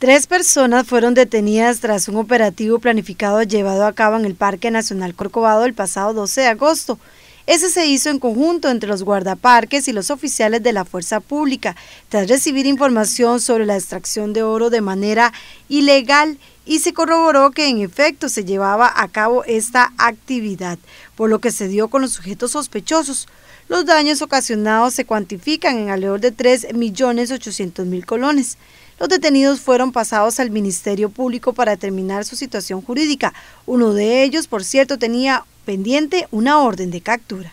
Tres personas fueron detenidas tras un operativo planificado llevado a cabo en el Parque Nacional Corcovado el pasado 12 de agosto. Ese se hizo en conjunto entre los guardaparques y los oficiales de la fuerza pública, tras recibir información sobre la extracción de oro de manera ilegal y se corroboró que en efecto se llevaba a cabo esta actividad, por lo que se dio con los sujetos sospechosos. Los daños ocasionados se cuantifican en alrededor de 3.800.000 colones. Los detenidos fueron pasados al Ministerio Público para determinar su situación jurídica. Uno de ellos, por cierto, tenía pendiente una orden de captura.